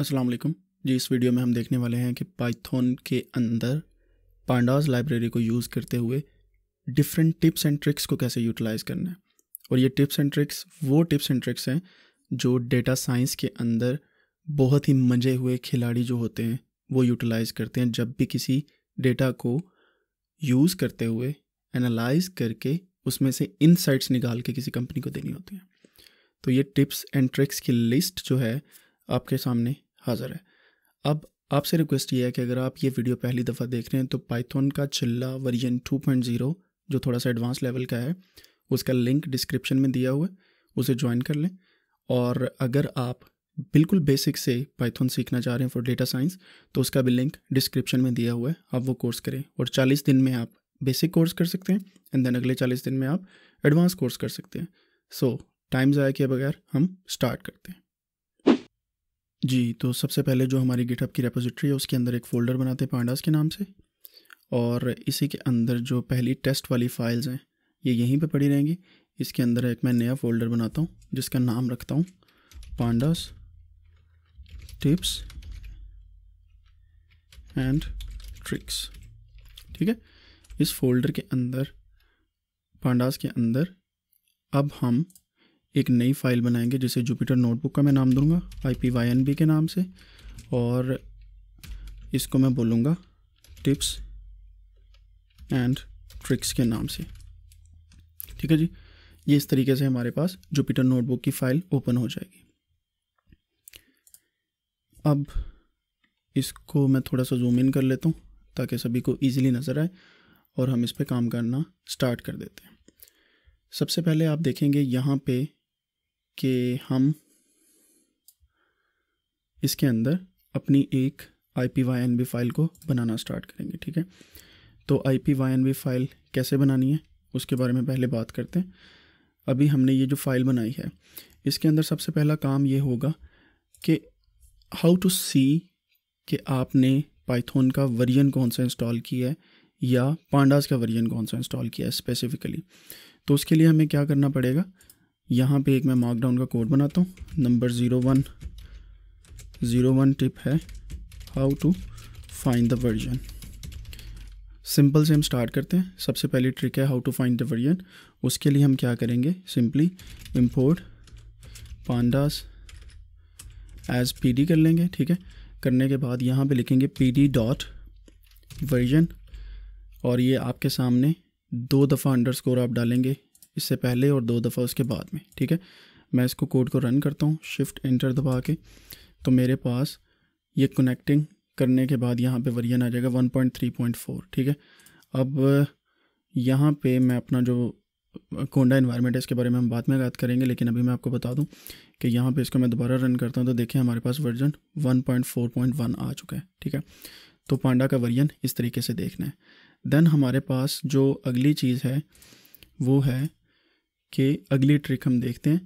अस्सलाम वालेकुम जी इस वीडियो में हम देखने वाले हैं कि पाइथन के अंदर पांडास लाइब्रेरी को यूज़ करते हुए डिफरेंट टिप्स एंड ट्रिक्स को कैसे यूटिलाइज़ करना है और ये टिप्स एंड ट्रिक्स वो टिप्स एंड ट्रिक्स हैं जो डेटा साइंस के अंदर बहुत ही मजे हुए खिलाड़ी जो होते हैं वो यूटिलाइज़ करते हैं जब भी किसी डेटा को यूज़ करते हुए एनालाइज करके उसमें से इनसाइट्स निकाल के किसी कंपनी को देनी होती है तो ये टिप्स एंड ट्रिक्स की लिस्ट जो है आपके सामने हाज़िर है अब आपसे रिक्वेस्ट ये है कि अगर आप ये वीडियो पहली दफ़ा देख रहे हैं तो पाइथन का चिल्ला वर्जन 2.0 जो थोड़ा सा एडवांस लेवल का है उसका लिंक डिस्क्रिप्शन में दिया हुआ है उसे ज्वाइन कर लें और अगर आप बिल्कुल बेसिक से पाइथन सीखना चाह रहे हैं फॉर डेटा साइंस तो उसका भी लिंक डिस्क्रिप्शन में दिया हुआ है आप वो कोर्स करें और 40 दिन में आप बेसिक कोर्स कर सकते हैं एंड देन अगले 40 दिन में आप एडवांस कोर्स कर सकते हैं सो टाइम ज़ाया किए बगैर हम स्टार्ट करते हैं जी तो सबसे पहले जो हमारी गिटहब की रेपोजिटरी है उसके अंदर एक फ़ोल्डर बनाते हैं पांडास के नाम से और इसी के अंदर जो पहली टेस्ट वाली फ़ाइल्स हैं ये यहीं पे पड़ी रहेंगी इसके अंदर एक मैं नया फ़ोल्डर बनाता हूँ जिसका नाम रखता हूँ पांडास टिप्स एंड ट्रिक्स ठीक है इस फोल्डर के अंदर पांडास के अंदर अब हम एक नई फाइल बनाएंगे जिसे जुपिटर नोटबुक का मैं नाम दूंगा I P Y N B के नाम से और इसको मैं बोलूँगा टिप्स एंड ट्रिक्स के नाम से ठीक है जी ये इस तरीके से हमारे पास जुपिटर नोटबुक की फ़ाइल ओपन हो जाएगी अब इसको मैं थोड़ा सा जूम इन कर लेता हूँ ताकि सभी को ईजिली नज़र आए और हम इस पर काम करना स्टार्ट कर देते हैं सबसे पहले आप देखेंगे यहाँ पे कि हम इसके अंदर अपनी एक I P Y N B file को बनाना स्टार्ट करेंगे ठीक है तो I P Y N B file कैसे बनानी है उसके बारे में पहले बात करते हैं अभी हमने ये जो फाइल बनाई है इसके अंदर सबसे पहला काम ये होगा कि हाउ टू सी कि आपने पाइथन का वर्जन कौन सा इंस्टॉल किया है या पांडास का वर्जन कौन सा इंस्टॉल किया है स्पेसिफिकली तो उसके लिए हमें क्या करना पड़ेगा यहाँ पे एक मैं मार्कडाउन का कोड बनाता हूँ number zero one zero one tip है how to find the version simple से हम स्टार्ट करते हैं सबसे पहली ट्रिक है how to find the version उसके लिए हम क्या करेंगे simply import pandas as P कर लेंगे ठीक है करने के बाद यहाँ पे लिखेंगे पी डी डॉट वर्जन और ये आपके सामने दो दफ़ा अंडरस्कोर आप डालेंगे इससे पहले और दो दफ़ा उसके बाद में ठीक है मैं इसको कोड को रन करता हूँ शिफ्ट एंटर दबा के तो मेरे पास ये कनेक्टिंग करने के बाद यहाँ पे वर्जन आ जाएगा 1.3.4 ठीक है अब यहाँ पे मैं अपना जो कोंडा इन्वायरमेंट है इसके बारे में हम बाद में बात करेंगे लेकिन अभी मैं आपको बता दूँ कि यहाँ पे इसको मैं दोबारा रन करता हूँ तो देखें हमारे पास वर्जन 1.4.1 आ चुका है ठीक है तो पांडा का वर्जन इस तरीके से देखना है देन हमारे पास जो अगली चीज़ है वो है के अगली ट्रिक हम देखते हैं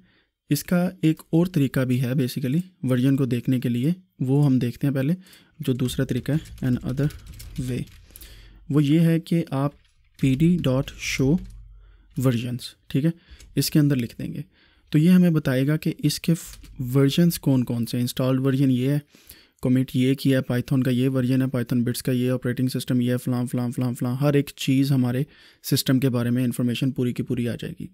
इसका एक और तरीका भी है बेसिकली वर्जन को देखने के लिए वो हम देखते हैं पहले जो दूसरा तरीका है एन अदर वे वो ये है कि आप P D dot show versions ठीक है इसके अंदर लिख देंगे तो ये हमें बताएगा कि इसके वर्जन्स कौन कौन से इंस्टॉल्ड वर्जन ये है कमिट ये किया है पाइथन का ये वर्जन है पाइथन बिट्स का ये ऑपरेटिंग सिस्टम ये है फ़लाँ फ़लाँ फ़लाँ फ़लाँ हर एक चीज़ हमारे सिस्टम के बारे में इंफॉर्मेशन पूरी की पूरी आ जाएगी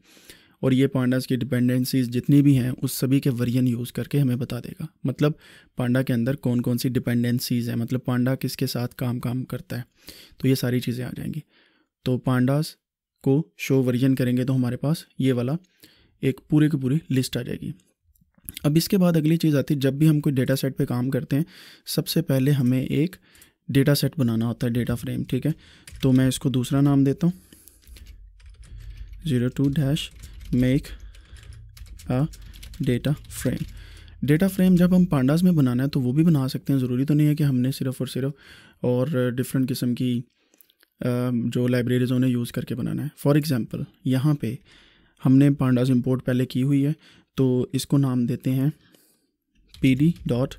और ये पांडास की डिपेंडेंसीज जितनी भी हैं उस सभी के वरियन यूज़ करके हमें बता देगा मतलब पांडा के अंदर कौन कौन सी डिपेंडेंसीज हैं मतलब पांडा किसके साथ काम काम करता है तो ये सारी चीज़ें आ जाएंगी तो पांडास को शो वर्जन करेंगे तो हमारे पास ये वाला एक पूरे की पूरी लिस्ट आ जाएगी अब इसके बाद अगली चीज़ आती है जब भी हम कोई डेटा सेट पर काम करते हैं सबसे पहले हमें एक डेटा सेट बनाना होता है डेटा फ्रेम ठीक है तो मैं इसको दूसरा नाम देता हूँ zero two dash make a data frame data frame जब हम पांडास में बनाना है तो वो भी बना सकते हैं ज़रूरी तो नहीं है कि हमने सिर्फ और सिर्फ और डिफरेंट किस्म की जो लाइब्रेरीज़ उन्हें यूज़ करके बनाना है फॉर एग्ज़ाम्पल यहाँ पे हमने पांडास इंपोर्ट पहले की हुई है तो इसको नाम देते हैं P D dot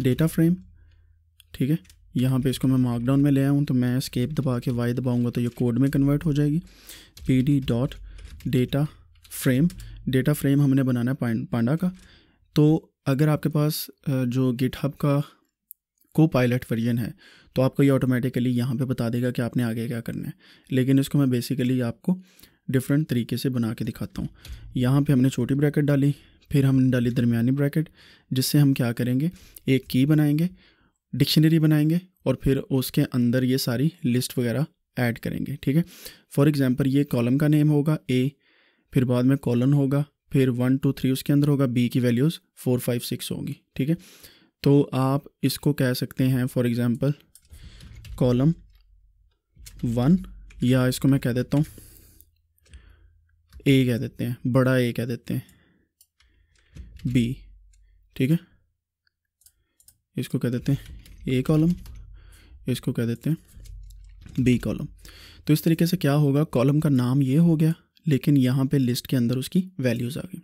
data frame ठीक है यहाँ पे इसको मैं मार्कडाउन में ले आऊँ तो मैं स्केप दबा के वाई दबाऊँगा तो ये कोड में कन्वर्ट हो जाएगी P D dot data frame data frame हमने बनाना है पांडा का तो अगर आपके पास जो गिटहब का को पायलट वर्जन है तो आपको ये ऑटोमेटिकली यहाँ पे बता देगा कि आपने आगे क्या करना है लेकिन इसको मैं बेसिकली आपको डिफरेंट तरीके से बना के दिखाता हूँ यहाँ पे हमने छोटी ब्रैकेट डाली फिर हमने डाली दरमियानी ब्रैकेट जिससे हम क्या करेंगे एक की बनाएंगे डिक्शनरी बनाएंगे और फिर उसके अंदर ये सारी लिस्ट वगैरह ऐड करेंगे ठीक है फॉर एग्ज़ाम्पल ये कॉलम का नेम होगा ए फिर बाद में कॉलन होगा फिर वन टू थ्री उसके अंदर होगा बी की वैल्यूज़ फोर फाइव सिक्स होगी ठीक है तो आप इसको कह सकते हैं फॉर एग्ज़ाम्पल कॉलम वन या इसको मैं कह देता हूँ ए कह देते हैं बड़ा ए कह देते हैं बी ठीक है इसको कह देते हैं ए कॉलम इसको कह देते हैं बी कॉलम तो इस तरीके से क्या होगा कॉलम का नाम ये हो गया लेकिन यहाँ पे लिस्ट के अंदर उसकी वैल्यूज़ आ गई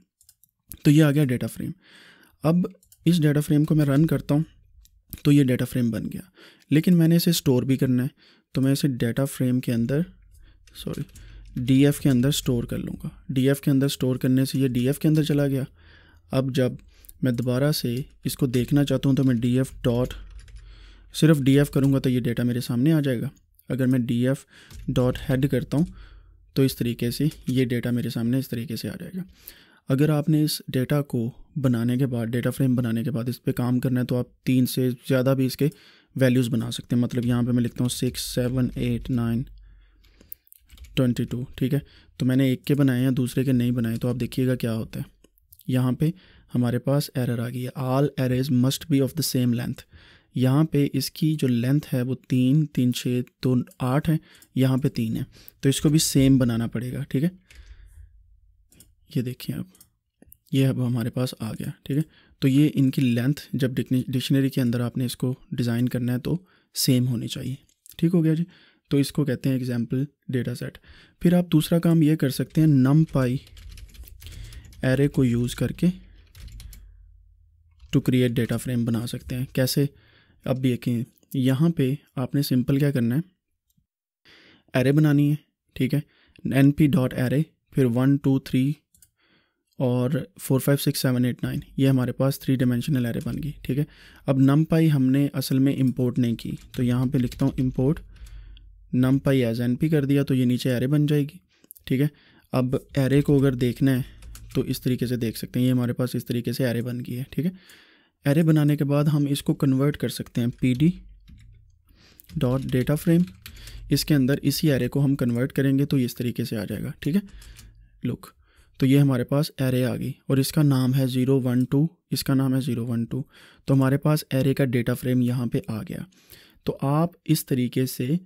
तो ये आ गया डेटा फ्रेम अब इस डेटा फ्रेम को मैं रन करता हूँ तो ये डेटा फ्रेम बन गया लेकिन मैंने इसे स्टोर भी करना है तो मैं इसे डेटा फ्रेम के अंदर सॉरी डी के अंदर स्टोर कर लूँगा डी के अंदर स्टोर करने से ये डी के अंदर चला गया अब जब मैं दोबारा से इसको देखना चाहता हूँ तो मैं डी डॉट सिर्फ डी एफ़ करूँगा तो ये डेटा मेरे सामने आ जाएगा अगर मैं डी एफ डॉट हेड करता हूँ तो इस तरीके से ये डेटा मेरे सामने इस तरीके से आ जाएगा अगर आपने इस डेटा को बनाने के बाद डेटा फ्रेम बनाने के बाद इस पर काम करना है तो आप तीन से ज़्यादा भी इसके वैल्यूज़ बना सकते हैं मतलब यहाँ पे मैं लिखता हूँ six seven eight nine twenty two ठीक है तो मैंने एक के बनाए हैं दूसरे के नहीं बनाए तो आप देखिएगा क्या होता है यहाँ पर हमारे पास एरर आ गई है all arrays must be of the same length यहाँ पे इसकी जो लेंथ है वो तीन तीन छः दो आठ है यहाँ पे तीन है तो इसको भी सेम बनाना पड़ेगा ठीक है ये देखिए आप ये अब हमारे पास आ गया ठीक है तो ये इनकी लेंथ जब डिक्शनरी के अंदर आपने इसको डिज़ाइन करना है तो सेम होनी चाहिए ठीक हो गया जी तो इसको कहते हैं एग्जाम्पल डेटा सेट फिर आप दूसरा काम ये कर सकते हैं नम पाई एरे को यूज़ करके टू क्रिएट डेटा फ्रेम बना सकते हैं कैसे अब देखें यहाँ पे आपने सिंपल क्या करना है एरे बनानी है ठीक है एन पी डॉट एरे फिर वन टू थ्री और four five six seven eight nine ये हमारे पास थ्री डायमेंशनल एरे बन गई ठीक है अब नम पाई हमने असल में इम्पोर्ट नहीं की तो यहाँ पे लिखता हूँ import NumPy as N P कर दिया तो ये नीचे एरे बन जाएगी ठीक है अब एरे को अगर देखना है तो इस तरीके से देख सकते हैं ये हमारे पास इस तरीके से एरे बन गई है ठीक है एरे बनाने के बाद हम इसको कन्वर्ट कर सकते हैं P D dot data frame इसके अंदर इसी एरे को हम कन्वर्ट करेंगे तो इस तरीके से आ जाएगा ठीक है लुक तो ये हमारे पास एरे आ गई और इसका नाम है ज़ीरो वन टू इसका नाम है ज़ीरो वन टू तो हमारे पास एरे का डेटा फ्रेम यहाँ पे आ गया तो आप इस तरीके से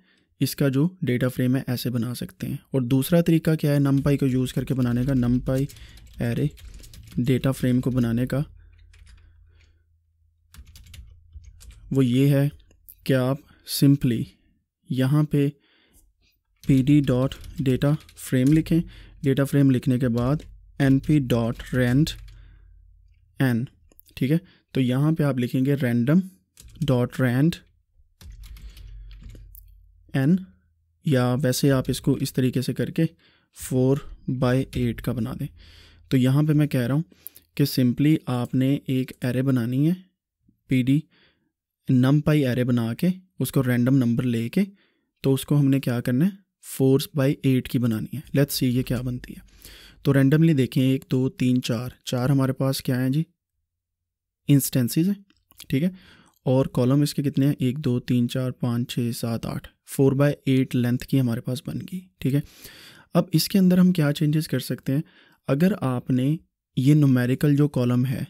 इसका जो डेटा फ्रेम है ऐसे बना सकते हैं और दूसरा तरीका क्या है नम पाई को यूज़ करके बनाने का NumPy array data frame को बनाने का वो ये है कि आप सिंपली यहाँ पे P D dot data frame लिखें डेटा फ्रेम लिखने के बाद N P dot randn ठीक है तो यहाँ पे आप लिखेंगे रैंडम डॉट रेंट एन या वैसे आप इसको इस तरीके से करके फोर बाई एट का बना दें तो यहाँ पे मैं कह रहा हूँ कि सिंपली आपने एक एरे बनानी है P D NumPy array बना के उसको रैंडम नंबर ले के तो उसको हमने क्या करना है फोर बाई एट की बनानी है लेट्स सी ये क्या बनती है तो रैंडमली देखें एक दो तीन चार चार हमारे पास क्या है जी इंस्टेंसीज हैं ठीक है और कॉलम इसके कितने हैं एक दो तीन चार पाँच छः सात आठ फोर बाई एट लेंथ की हमारे पास बन गई ठीक है अब इसके अंदर हम क्या चेंजेस कर सकते हैं अगर आपने ये नोमेरिकल जो कॉलम है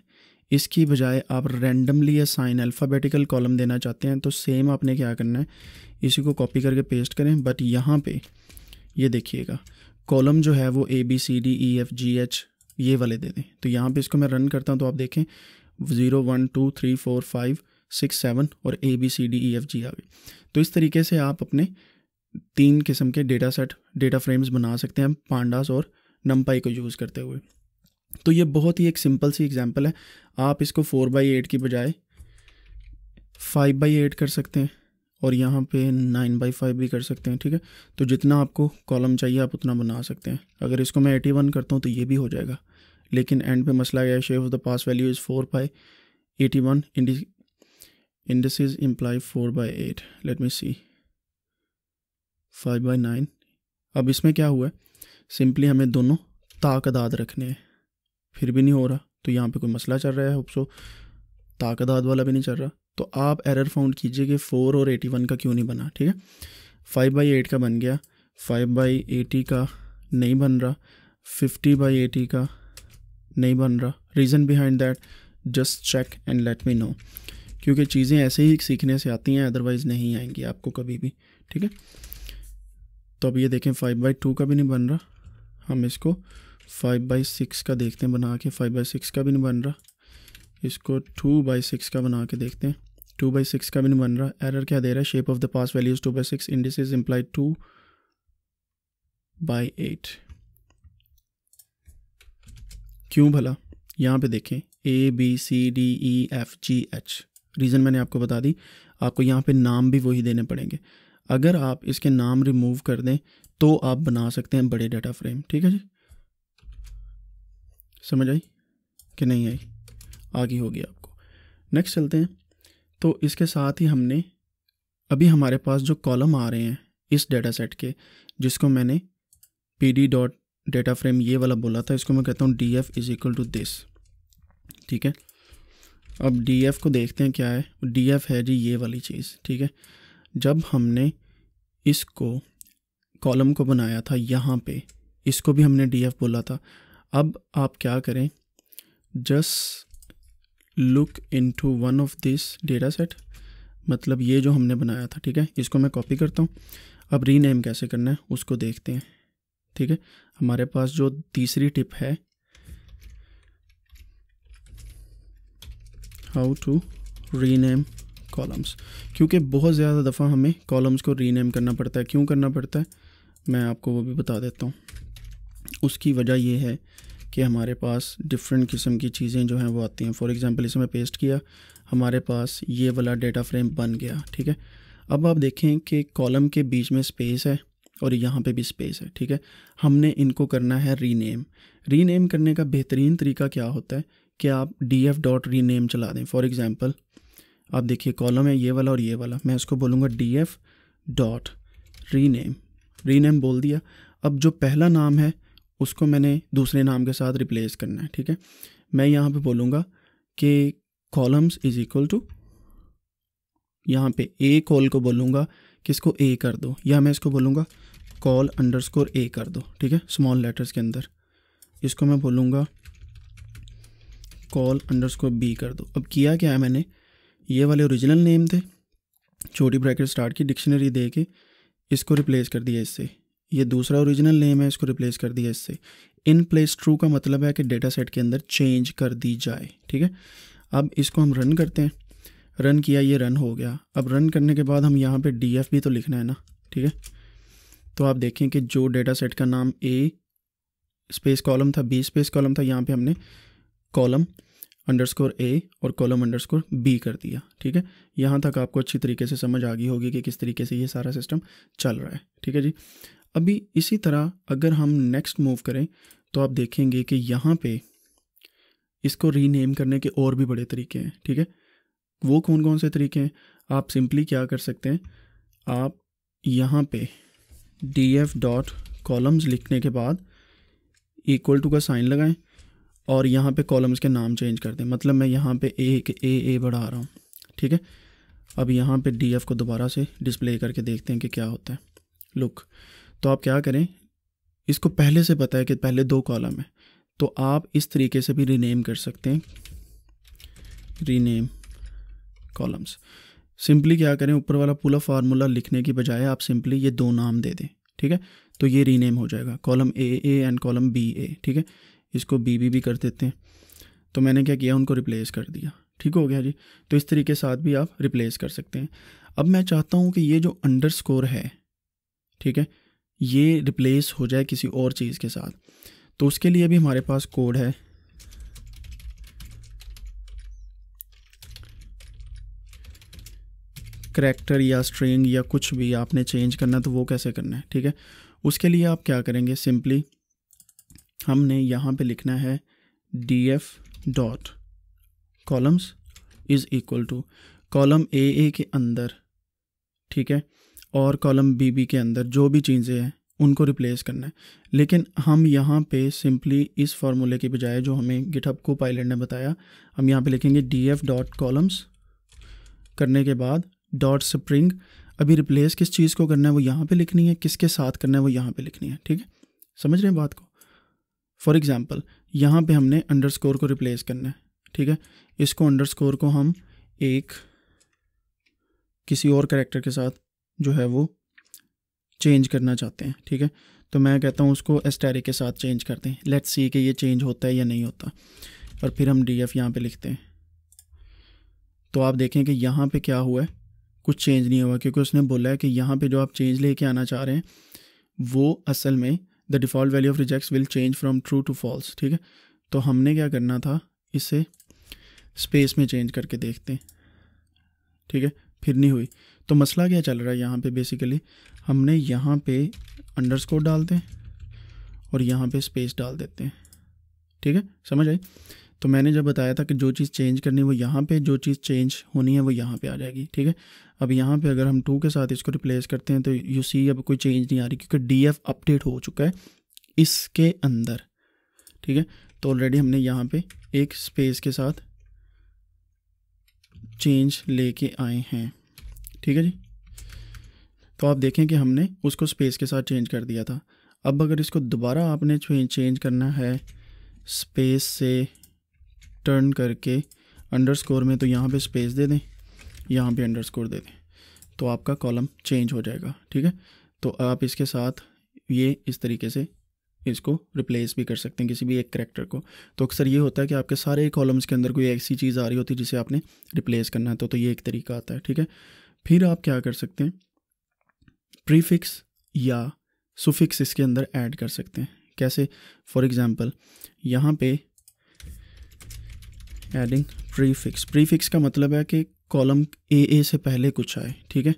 इसकी बजाय आप रैंडमली असाइन अल्फ़ाबेटिकल कॉलम देना चाहते हैं तो सेम आपने क्या करना है इसी को कॉपी करके पेस्ट करें बट यहाँ पे ये देखिएगा कॉलम जो है वो A B C D E F G H ये वाले दे दें तो यहाँ पे इसको मैं रन करता हूँ तो आप देखें zero one two three four five six seven और A B C D E F G आ गई तो इस तरीके से आप अपने तीन किस्म के डेटा सेट डेटा फ्रेम्स बना सकते हैं पांडास और नम्पाई को यूज़ करते हुए तो ये बहुत ही एक सिंपल सी एग्जांपल है आप इसको फोर बाई एट की बजाय फाइव बाई एट कर सकते हैं और यहाँ पे नाइन बाई फाइव भी कर सकते हैं ठीक है तो जितना आपको कॉलम चाहिए आप उतना बना सकते हैं अगर इसको मैं एटी वन करता हूँ तो ये भी हो जाएगा लेकिन एंड पे मसला गया shape of the pass value is four by eighty one is imply four by eight let me see five by nine अब इसमें क्या हुआ है सिंपली हमें दोनों ताकदाद रखने हैं फिर भी नहीं हो रहा तो यहाँ पे कोई मसला चल रहा है होप सो ताकदाद वाला भी नहीं चल रहा तो आप एरर फाउंड कीजिए कि फ़ोर और एटी वन का क्यों नहीं बना ठीक है फाइव बाई एट का बन गया फाइव बाई एटी का नहीं बन रहा फिफ्टी बाई एटी का नहीं बन रहा reason behind that just check and let me know क्योंकि चीज़ें ऐसे ही सीखने से आती हैं अदरवाइज़ नहीं आएंगी आपको कभी भी ठीक है तो अब ये देखें फाइव बाई टू का भी नहीं बन रहा हम इसको फाइव बाई सिक्स का देखते हैं बना के फाइव बाई सिक्स का भी नहीं बन रहा इसको टू बाई सिक्स का बना के देखते हैं टू बाई सिक्स का भी नहीं बन रहा एरर क्या दे रहा है shape of the pass values two by six indices is imply two by eight क्यों भला यहाँ पे देखें A B C D E F G H reason मैंने आपको बता दी आपको यहाँ पे नाम भी वही देने पड़ेंगे अगर आप इसके नाम रिमूव कर दें तो आप बना सकते हैं बड़े डाटा फ्रेम ठीक है जी समझ आई कि नहीं आई आगे होगी आपको नेक्स्ट चलते हैं तो इसके साथ ही हमने अभी हमारे पास जो कॉलम आ रहे हैं इस डेटा सेट के जिसको मैंने P D dot data frame ये वाला बोला था इसको मैं कहता हूँ D F is equal to this ठीक है अब डी एफ को देखते हैं क्या है डी एफ है जी ये वाली चीज़ ठीक है जब हमने इसको कॉलम को बनाया था यहाँ पे इसको भी हमने डी एफ बोला था अब आप क्या करें just look to one of this data set मतलब ये जो हमने बनाया था ठीक है इसको मैं कॉपी करता हूँ अब रीनेम कैसे करना है उसको देखते हैं ठीक है हमारे पास जो तीसरी टिप है हाउ टू रीनेम कॉलम्स क्योंकि बहुत ज़्यादा दफ़ा हमें कॉलम्स को रीनेम करना पड़ता है क्यों करना पड़ता है मैं आपको वो भी बता देता हूँ उसकी वजह ये है कि हमारे पास डिफरेंट किस्म की चीज़ें जो हैं वो आती हैं फॉर एग्ज़ाम्पल इसे मैं पेस्ट किया हमारे पास ये वाला डेटा फ्रेम बन गया ठीक है अब आप देखें कि कॉलम के बीच में स्पेस है और यहाँ पे भी स्पेस है ठीक है हमने इनको करना है रीनेम रीनेम करने का बेहतरीन तरीका क्या होता है कि आप डी एफ डॉट रीनेम चला दें फॉर एग्ज़ाम्पल आप देखिए कॉलम है ये वाला और ये वाला मैं इसको बोलूँगा D F dot rename rename बोल दिया अब जो पहला नाम है उसको मैंने दूसरे नाम के साथ रिप्लेस करना है ठीक है मैं यहाँ पे बोलूँगा कि कॉलम्स इज इक्वल टू यहाँ पे ए कॉल को बोलूँगा कि इसको ए कर दो या मैं इसको बोलूँगा कॉल अंडर स्कोर ए कर दो ठीक है स्मॉल लेटर्स के अंदर इसको मैं बोलूँगा कॉल अंडर स्कोर बी कर दो अब किया क्या है मैंने ये वाले ओरिजिनल नेम थे छोटी ब्रैकेट स्टार्ट की डिक्शनरी दे के इसको रिप्लेस कर दिया इससे ये दूसरा ओरिजिनल नेम है इसको रिप्लेस कर दिया इससे इन प्लेस ट्रू का मतलब है कि डेटा सेट के अंदर चेंज कर दी जाए ठीक है अब इसको हम रन करते हैं रन किया ये रन हो गया अब रन करने के बाद हम यहाँ पे डी भी तो लिखना है ना ठीक है तो आप देखें कि जो डेटा सेट का नाम ए स्पेस कॉलम था बी स्पेस कॉलम था यहाँ पे हमने कॉलम अंडरस्कोर ए और कॉलम अंडरस्कोर बी कर दिया ठीक है यहाँ तक आपको अच्छी तरीके से समझ आ गई होगी कि किस तरीके से ये सारा सिस्टम चल रहा है ठीक है जी अभी इसी तरह अगर हम नेक्स्ट मूव करें तो आप देखेंगे कि यहाँ पे इसको रीनेम करने के और भी बड़े तरीके हैं ठीक है वो कौन कौन से तरीके हैं आप सिंपली क्या कर सकते हैं आप यहाँ पे डी एफ डॉट कॉलम्स लिखने के बाद इक्वल टू का साइन लगाएं और यहाँ पे कॉलम्स के नाम चेंज कर दें मतलब मैं यहाँ पे एक ए ए बढ़ा रहा हूँ ठीक है अब यहाँ पे डी एफ को दोबारा से डिस्प्ले करके देखते हैं कि क्या होता है लुक तो आप क्या करें इसको पहले से पता है कि पहले दो कॉलम है तो आप इस तरीके से भी रीनेम कर सकते हैं रीनेम कॉलम्स सिंपली क्या करें ऊपर वाला पूरा फार्मूला लिखने की बजाय आप सिंपली ये दो नाम दे दें ठीक है तो ये रीनेम हो जाएगा column A A and column B A ठीक है इसको बी बी भी कर देते हैं तो मैंने क्या किया उनको रिप्लेस कर दिया ठीक हो गया जी तो इस तरीके साथ भी आप रिप्लेस कर सकते हैं अब मैं चाहता हूँ कि ये जो अंडर है ठीक है ये रिप्लेस हो जाए किसी और चीज़ के साथ तो उसके लिए भी हमारे पास कोड है करेक्टर या स्ट्रिंग या कुछ भी आपने चेंज करना है तो वो कैसे करना है ठीक है उसके लिए आप क्या करेंगे सिंपली हमने यहाँ पे लिखना है D F dot columns is equal to column A A के अंदर ठीक है और कॉलम बी बी के अंदर जो भी चीज़ें हैं उनको रिप्लेस करना है लेकिन हम यहाँ पे सिंपली इस फार्मूले के बजाय जो हमें गिटअप को पायलट ने बताया हम यहाँ पे लिखेंगे डी एफ डॉट कॉलम्स करने के बाद डॉट स्प्रिंग अभी रिप्लेस किस चीज़ को करना है वो यहाँ पे लिखनी है किसके साथ करना है वो यहाँ पे लिखनी है ठीक है समझ रहे हैं बात को फॉर एग्ज़ाम्पल यहाँ पे हमने स्कोर को रिप्लेस करना है ठीक है इसको स्कोर को हम एक किसी और करेक्टर के साथ जो है वो चेंज करना चाहते हैं ठीक है तो मैं कहता हूँ उसको एस्टेरिक के साथ चेंज करते हैं लेट्स सी कि ये चेंज होता है या नहीं होता और फिर हम डी एफ यहाँ पर लिखते हैं तो आप देखें कि यहाँ पे क्या हुआ है कुछ चेंज नहीं हुआ क्योंकि उसने बोला है कि यहाँ पे जो आप चेंज लेके आना चाह रहे हैं वो असल में the default value of regex will change from true to false ठीक है तो हमने क्या करना था इसे स्पेस में चेंज करके देखते हैं ठीक है फिर नहीं हुई तो मसला क्या चल रहा है यहाँ पे बेसिकली हमने यहाँ पे अंडरस्कोर डाल दें और यहाँ पे स्पेस डाल देते हैं ठीक है समझ आई तो मैंने जब बताया था कि जो चीज़ चेंज करनी है वो यहाँ पे जो चीज़ चेंज होनी है वो यहाँ पे आ जाएगी ठीक है अब यहाँ पे अगर हम टू के साथ इसको रिप्लेस करते हैं तो यू सी अब कोई चेंज नहीं आ रही क्योंकि डी एफ अपडेट हो चुका है इसके अंदर ठीक है तो ऑलरेडी हमने यहाँ पे एक स्पेस के साथ चेंज लेके आए हैं ठीक है जी तो आप देखें कि हमने उसको स्पेस के साथ चेंज कर दिया था अब अगर इसको दोबारा आपने चेंज करना है स्पेस से टर्न करके अंडरस्कोर में तो यहाँ पे स्पेस दे दें यहाँ पे अंडरस्कोर दे दें तो आपका कॉलम चेंज हो जाएगा ठीक है तो आप इसके साथ ये इस तरीके से इसको रिप्लेस भी कर सकते हैं किसी भी एक करेक्टर को तो अक्सर ये होता है कि आपके सारे कॉलम्स के अंदर कोई ऐसी चीज़ आ रही होती है जिसे आपने रिप्लेस करना है तो, तो ये एक तरीका आता है ठीक है फिर आप क्या कर सकते हैं प्रीफिक्स या सुफिक्स इसके अंदर ऐड कर सकते हैं कैसे फॉर एग्ज़ाम्पल यहाँ पे एडिंग प्रीफिक्स प्रीफिक्स का मतलब है कि कॉलम ए ए से पहले कुछ आए ठीक है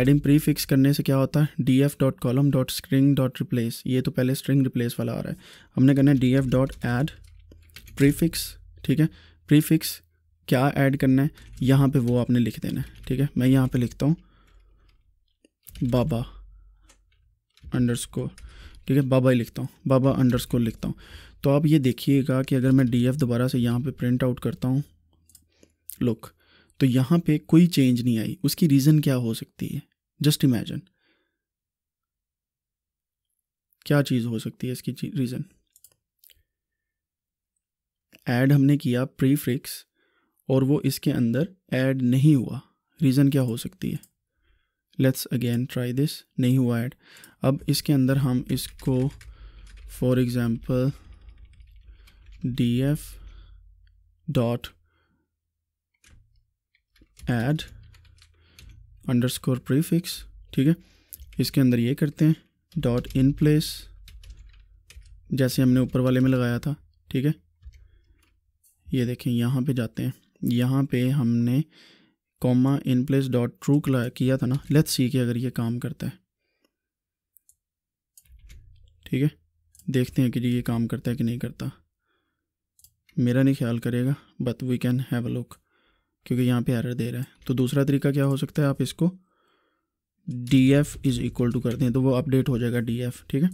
एडिंग प्रीफिक्स करने से क्या होता है D F dot column dot string dot replace ये तो पहले स्ट्रिंग रिप्लेस वाला आ रहा है हमने करना है D F dot add prefix ठीक है प्रीफिक्स क्या ऐड करना है यहाँ पे वो आपने लिख देना है ठीक है मैं यहाँ पे लिखता हूँ बाबा अंडरस्कोर ठीक है बाबा ही लिखता हूँ बाबा अंडरस्कोर लिखता हूँ तो आप ये देखिएगा कि अगर मैं डी एफ दोबारा से यहाँ पे प्रिंट आउट करता हूँ लुक तो यहाँ पे कोई चेंज नहीं आई उसकी रीज़न क्या हो सकती है जस्ट इमेजिन क्या चीज़ हो सकती है इसकी रीज़न ऐड हमने किया फ्रिक्स और वो इसके अंदर ऐड नहीं हुआ रीज़न क्या हो सकती है लेट्स अगेन ट्राई दिस नहीं हुआ ऐड अब इसके अंदर हम इसको for example D F dot add underscore prefix ठीक है इसके अंदर ये करते हैं डॉट इन प्लेस जैसे हमने ऊपर वाले में लगाया था ठीक है ये देखें यहाँ पे जाते हैं यहाँ पे हमने comma in place dot true किया था ना लेट्स सी कि अगर ये काम करता है ठीक है देखते हैं कि जी ये काम करता है कि नहीं करता मेरा नहीं ख्याल करेगा but we can have a look क्योंकि यहाँ पे एरर दे रहा है तो दूसरा तरीका क्या हो सकता है आप इसको D F is equal to कर दें तो वो अपडेट हो जाएगा डी एफ ठीक है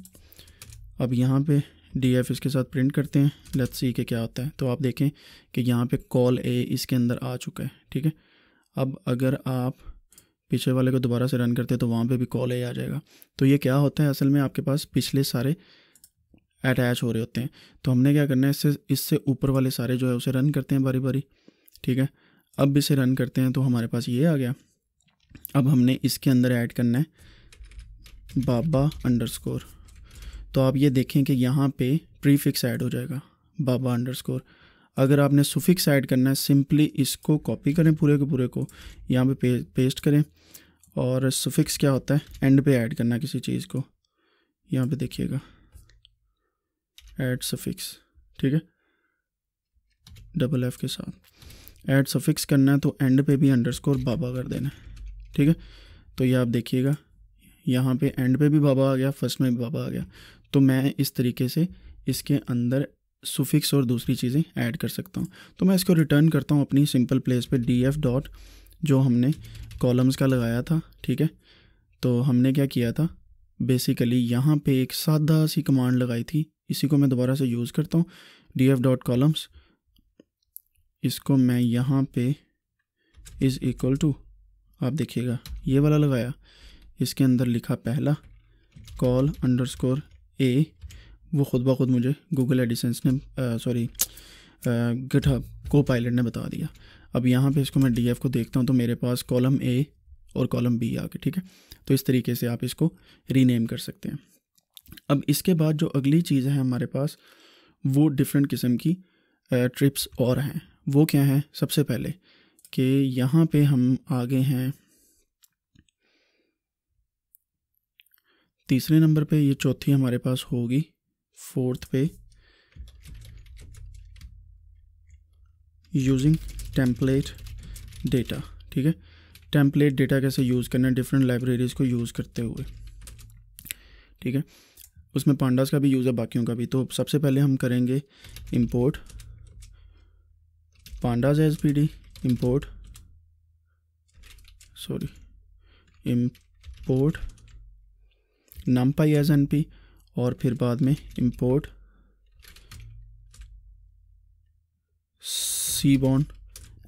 अब यहाँ पे डी एफ इसके साथ प्रिंट करते हैं लेट्स सी के क्या होता है तो आप देखें कि यहाँ पे कॉल ए इसके अंदर आ चुका है ठीक है अब अगर आप पीछे वाले को दोबारा से रन करते हैं तो वहाँ पे भी कॉल ए आ जाएगा तो ये क्या होता है असल में आपके पास पिछले सारे अटैच हो रहे होते हैं तो हमने क्या करना है इससे इससे ऊपर वाले सारे जो है उसे रन करते हैं बारी बारी ठीक है अब इसे रन करते हैं तो हमारे पास ये आ गया अब हमने इसके अंदर ऐड करना है बाबा अंडर स्कोर तो आप ये देखें कि यहाँ पे प्रीफिक्स ऐड हो जाएगा बाबा अंडरस्कोर अगर आपने सुफिक्स ऐड करना है सिंपली इसको कॉपी करें पूरे के पूरे को यहाँ पे, पेस्ट करें और सुफिक्स क्या होता है एंड पे ऐड करना किसी चीज़ को यहाँ पे देखिएगा ऐड सफिक्स ठीक है डबल एफ के साथ ऐड सफिक्स करना है तो एंड पे भी अंडरस्कोर बाबा कर देना ठीक है तो ये आप देखिएगा यहाँ पे एंड पे भी बाबा आ गया फर्स्ट में भी बाबा आ गया तो मैं इस तरीके से इसके अंदर सुफिक्स और दूसरी चीज़ें ऐड कर सकता हूँ तो मैं इसको रिटर्न करता हूँ अपनी सिंपल प्लेस पे डी एफ डॉट जो हमने कॉलम्स का लगाया था ठीक है तो हमने क्या किया था बेसिकली यहाँ पे एक सादा सी कमांड लगाई थी इसी को मैं दोबारा से यूज़ करता हूँ डी एफ डॉट कॉलम्स इसको मैं यहाँ पे इज़ इक्वल टू आप देखिएगा ये वाला लगाया इसके अंदर लिखा पहला कॉल अंडर स्कोर ए वो खुद ब खुद मुझे गूगल एडिसन्स ने सॉरी गठहब को पायलट ने बता दिया अब यहाँ पे इसको मैं डी को देखता हूँ तो मेरे पास कॉलम ए और कॉलम बी आ गए ठीक है तो इस तरीके से आप इसको रीनेम कर सकते हैं अब इसके बाद जो अगली चीज़ है हमारे पास वो डिफरेंट किस्म की ट्रिप्स और हैं वो क्या हैं सबसे पहले कि यहाँ पे हम आ गए हैं तीसरे नंबर पे ये चौथी हमारे पास होगी फोर्थ पे यूजिंग टेम्पलेट डेटा ठीक है टेम्पलेट डेटा कैसे यूज़ करना है डिफरेंट लाइब्रेरीज़ को यूज़ करते हुए ठीक है उसमें पांडास का भी यूज़ है बाकियों का भी तो सबसे पहले हम करेंगे import pandas as P D import sorry import NumPy as N P और फिर बाद में import born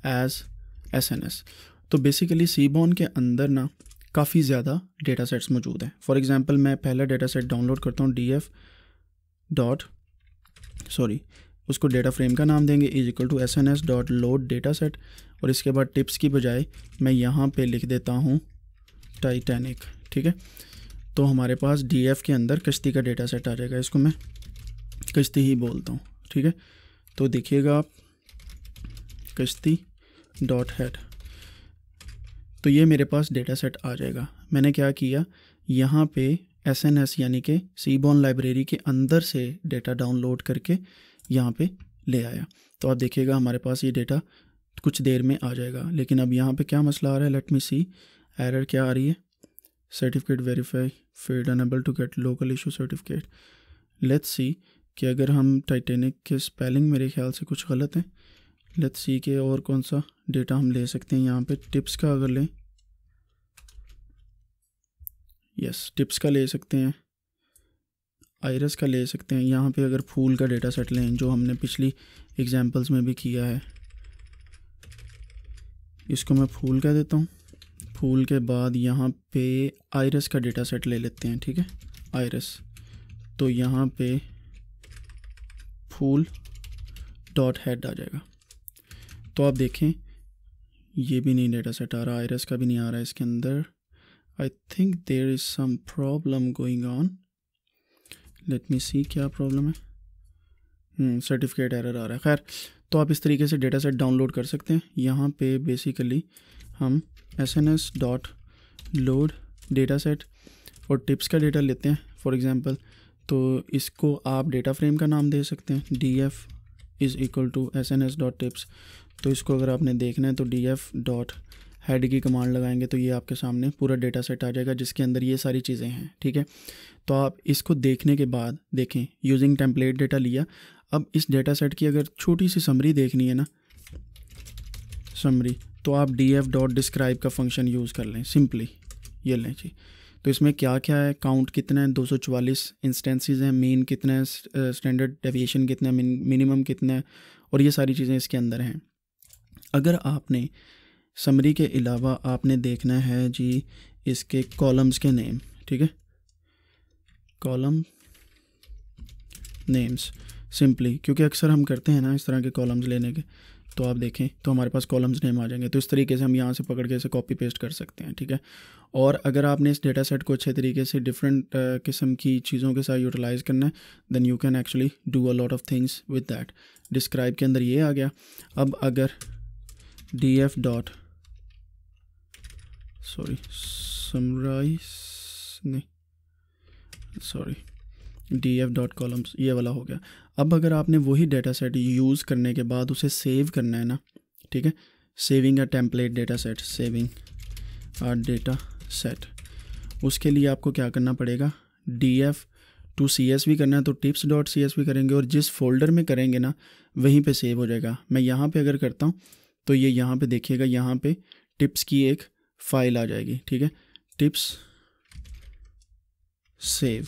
as S N S तो बेसिकली बॉन के अंदर ना काफ़ी ज़्यादा डेटा सेट्स मौजूद हैं फॉर एग्ज़ाम्पल मैं पहला डेटा सेट डाउनलोड करता हूँ डी एफ डॉट सॉरी उसको डेटा फ्रेम का नाम देंगे is equal to S N S dot load data set और इसके बाद टिप्स की बजाय मैं यहाँ पे लिख देता हूँ टाइटैनिक ठीक है तो हमारे पास डी के अंदर कश्ती का डेटा सेट आ जाएगा इसको मैं कश्ती ही बोलता हूँ ठीक है तो देखिएगा आप कश्ती डॉट हेड तो ये मेरे पास डेटा सेट आ जाएगा मैंने क्या किया यहाँ पे एस एन एस यानी कि सीबॉन लाइब्रेरी के अंदर से डेटा डाउनलोड करके यहाँ पे ले आया तो आप देखिएगा हमारे पास ये डेटा कुछ देर में आ जाएगा लेकिन अब यहाँ पे क्या मसला आ रहा है लेट मी सी एरर क्या आ रही है certificate verify failed unable to get local issuer certificate let's see कि अगर हम टाइटेनिक के स्पेलिंग मेरे ख्याल से कुछ गलत हैं लेट्स सी के और कौन सा डेटा हम ले सकते हैं यहाँ पे टिप्स का अगर लें यस टिप्स का ले सकते हैं आयरस का ले सकते हैं यहाँ पे अगर फूल का डेटा सेट लें जो हमने पिछली एग्जांपल्स में भी किया है इसको मैं फूल का देता हूँ फूल के बाद यहाँ पे आयरस का डेटा सेट ले लेते हैं ठीक है आयरस तो यहाँ पे फूल डॉट हेड आ जाएगा तो आप देखें ये भी नहीं डेटा सेट आ रहा आयरस का भी नहीं आ रहा इसके अंदर I think there is some problem going on let me see क्या प्रॉब्लम है सर्टिफिकेट हम्म, एरर आ रहा है खैर तो आप इस तरीके से डेटा सेट डाउनलोड कर सकते हैं यहाँ पे बेसिकली हम S N S dot load data set और टिप्स का डेटा लेते हैं फॉर एग्ज़ाम्पल तो इसको आप डेटा फ्रेम का नाम दे सकते हैं D F is equal to S N S dot tips तो इसको अगर आपने देखना है तो डी एफ डॉट हेड की कमांड लगाएंगे तो ये आपके सामने पूरा डेटा सेट आ जाएगा जिसके अंदर ये सारी चीज़ें हैं ठीक है तो आप इसको देखने के बाद देखें यूजिंग टेम्पलेट डेटा लिया अब इस डेटा सेट की अगर छोटी सी समरी देखनी है ना समरी तो आप डी एफ डॉट डिस्क्राइब का फंक्शन यूज़ कर लें सिंपली ये लें जी तो इसमें क्या क्या है काउंट कितना है चवालीस इंस्टेंसीज हैं मेन कितना है स्टैंडर्ड डेविएशन कितना है मिनिमम कितना है और ये सारी चीज़ें इसके अंदर हैं अगर आपने समरी के अलावा आपने देखना है जी इसके कॉलम्स के नेम ठीक है कॉलम नेम्स सिंपली क्योंकि अक्सर हम करते हैं ना इस तरह के कॉलम्स लेने के तो आप देखें तो हमारे पास कॉलम्स नेम आ जाएंगे तो इस तरीके से हम यहाँ से पकड़ के इसे कॉपी पेस्ट कर सकते हैं ठीक है और अगर आपने इस डेटा सेट को अच्छे तरीके से डिफरेंट किस्म की चीज़ों के साथ यूटिलाइज़ करना है then you can actually do a lot of things with that describe के अंदर ये आ गया अब अगर D F dot sorry summarize नहीं sorry D F dot columns ये वाला हो गया अब अगर आपने वही डेटा सेट यूज़ करने के बाद उसे सेव करना है ना ठीक है सेविंग या template data set saving data set उसके लिए आपको क्या करना पड़ेगा D F to C S V करना है तो टिप्स डॉट सी एस भी करेंगे और जिस फोल्डर में करेंगे ना वहीं पे सेव हो जाएगा मैं यहाँ पे अगर करता हूँ तो ये यहाँ पे देखिएगा यहाँ पे टिप्स की एक फ़ाइल आ जाएगी ठीक है टिप्स सेव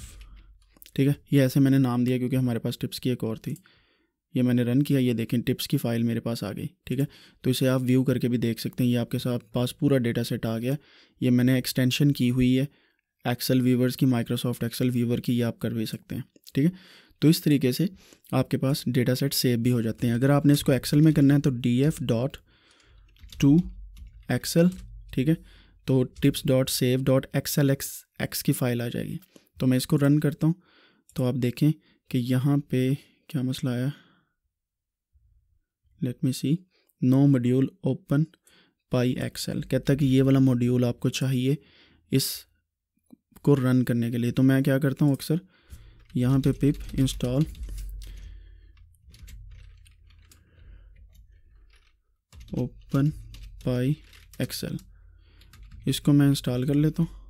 ठीक है ये ऐसे मैंने नाम दिया क्योंकि हमारे पास टिप्स की एक और थी ये मैंने रन किया ये देखें टिप्स की फ़ाइल मेरे पास आ गई ठीक है तो इसे आप व्यू करके भी देख सकते हैं ये आपके साथ पास पूरा डेटा सेट आ गया ये मैंने एक्सटेंशन की हुई है एक्सेल व्यूवर्स की माइक्रोसॉफ्ट एक्सेल व्यूवर की ये आप कर भी सकते हैं ठीक है तो इस तरीके से आपके पास डेटा सेट सेव भी हो जाते हैं अगर आपने इसको एक्सेल में करना है तो D F dot to Excel ठीक है तो tips dot save dot Excel X X की फ़ाइल आ जाएगी तो मैं इसको रन करता हूँ तो आप देखें कि यहाँ पे क्या मसला आया let me see no module open py Excel कहता है कि ये वाला मॉड्यूल आपको चाहिए इस को रन करने के लिए तो मैं क्या करता हूँ अक्सर यहाँ पे pip install open py Excel इसको मैं इंस्टॉल कर लेता हूँ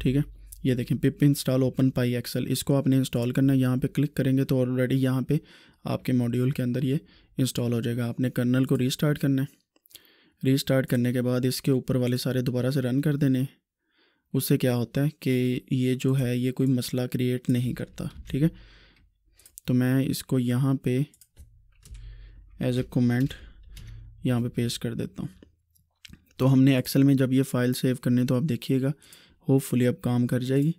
ठीक है ये देखें pip install open py Excel इसको आपने इंस्टॉल करना है यहाँ पर क्लिक करेंगे तो ऑलरेडी यहाँ पर आपके मॉड्यूल के अंदर ये इंस्टॉल हो जाएगा आपने कर्नल को रीस्टार्ट करना है रीस्टार्ट करने के बाद इसके ऊपर वाले सारे दोबारा से रन कर देने उससे क्या होता है कि ये जो है ये कोई मसला क्रिएट नहीं करता ठीक है तो मैं इसको यहाँ पे एज ए कमेंट यहाँ पे पेस्ट कर देता हूँ तो हमने एक्सेल में जब ये फ़ाइल सेव करनी तो आप देखिएगा होपफुली अब काम कर जाएगी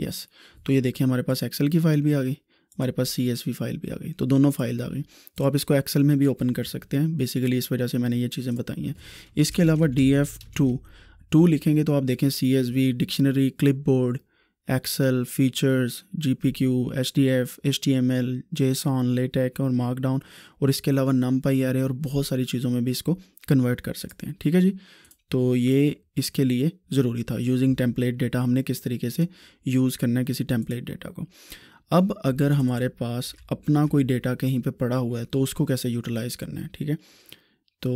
यस yes. तो ये देखिए हमारे पास एक्सेल की फ़ाइल भी आ गई हमारे पास सी एस वी फाइल भी आ गई तो दोनों फाइल आ गई तो आप इसको एक्सेल में भी ओपन कर सकते हैं बेसिकली इस वजह से मैंने ये चीज़ें बताई हैं इसके अलावा डी एफ टू टू लिखेंगे तो आप देखें C S V dictionary clipboard Excel features G P Q H D F H T M L JSON LaTeX और मार्कडाउन और इसके अलावा नम पाई और बहुत सारी चीज़ों में भी इसको कन्वर्ट कर सकते हैं ठीक है जी तो ये इसके लिए ज़रूरी था यूजिंग टेम्पलेट डेटा हमने किस तरीके से यूज़ करना है किसी टेम्पलेट डेटा को अब अगर हमारे पास अपना कोई डेटा कहीं पे पड़ा हुआ है तो उसको कैसे यूटिलाइज़ करना है ठीक है तो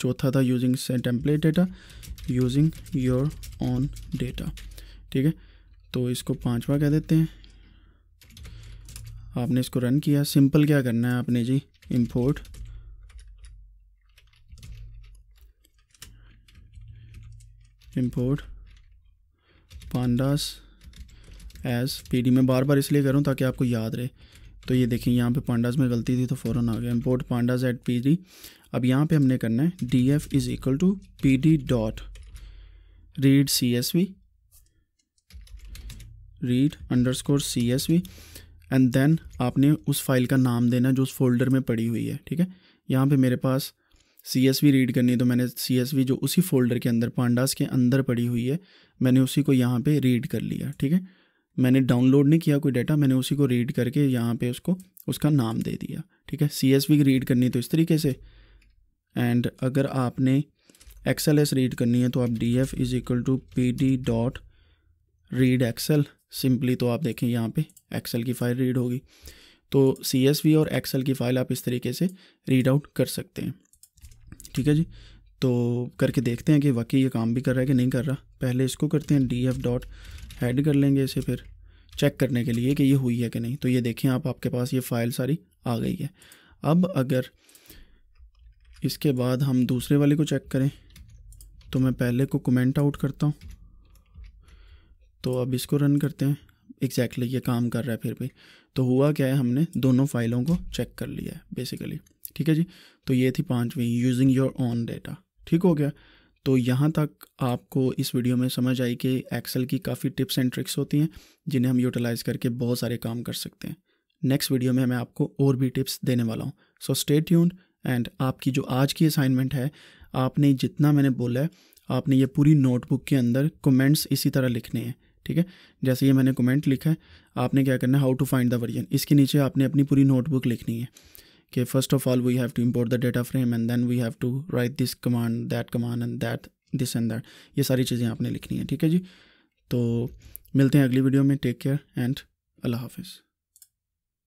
चौथा था using template data using your own data ठीक है तो इसको पांचवा कह देते हैं आपने इसको रन किया सिंपल क्या करना है आपने जी import pandas as P D मैं बार बार इसलिए करूँ ताकि आपको याद रहे तो ये देखें यहाँ पे पांडास में गलती थी तो फ़ौरन आ गया import pandas as P D अब यहाँ पे हमने करना है D F is equal to P D dot read C S V read underscore C S V and then आपने उस फाइल का नाम देना जो उस फोल्डर में पड़ी हुई है ठीक है यहाँ पे मेरे पास सी रीड करनी है तो मैंने सी जो उसी फोल्डर के अंदर पांडास के अंदर पड़ी हुई है मैंने उसी को यहाँ पे रीड कर लिया ठीक है मैंने डाउनलोड नहीं किया कोई डाटा मैंने उसी को रीड करके यहाँ पे उसको उसका नाम दे दिया ठीक है सी एस की रीड करनी तो इस तरीके से एंड अगर आपने एक्सेल एस रीड करनी है तो आप D F is equal to P D dot read Excel simply तो आप देखें यहाँ पे एक्सेल की फ़ाइल रीड होगी तो सी एस वी और एक्सेल की फ़ाइल आप इस तरीके से रीड आउट कर सकते हैं ठीक है जी तो करके देखते हैं कि वाकई ये काम भी कर रहा है कि नहीं कर रहा पहले इसको करते हैं डी एफ डॉट ऐड कर लेंगे इसे फिर चेक करने के लिए कि ये हुई है कि नहीं तो ये देखें आप आपके पास ये फ़ाइल सारी आ गई है अब अगर इसके बाद हम दूसरे वाले को चेक करें तो मैं पहले को कमेंट आउट करता हूँ तो अब इसको रन करते हैं एग्जैक्टली exactly ये काम कर रहा है फिर भी तो हुआ क्या है हमने दोनों फाइलों को चेक कर लिया है बेसिकली ठीक है जी तो ये थी पाँचवीं यूजिंग योर ऑन डेटा ठीक हो गया तो यहाँ तक आपको इस वीडियो में समझ आई कि एक्सेल की काफ़ी टिप्स एंड ट्रिक्स होती हैं जिन्हें हम यूटिलाइज करके बहुत सारे काम कर सकते हैं नेक्स्ट वीडियो में मैं आपको और भी टिप्स देने वाला हूँ सो स्टे ट्यून्ड एंड आपकी जो आज की असाइनमेंट है आपने जितना मैंने बोला है आपने ये पूरी नोटबुक के अंदर कमेंट्स इसी तरह लिखने हैं ठीक है जैसे ये मैंने कमेंट लिखा है आपने क्या करना है how to find the version इसके नीचे आपने अपनी पूरी नोटबुक लिखनी है okay first of all we have to import the data frame and then we have to write this command that command and that this and that ये सारी चीज़ें आपने लिखनी है ठीक है जी तो मिलते हैं अगली वीडियो में टेक केयर एंड अल्लाह हाफिज़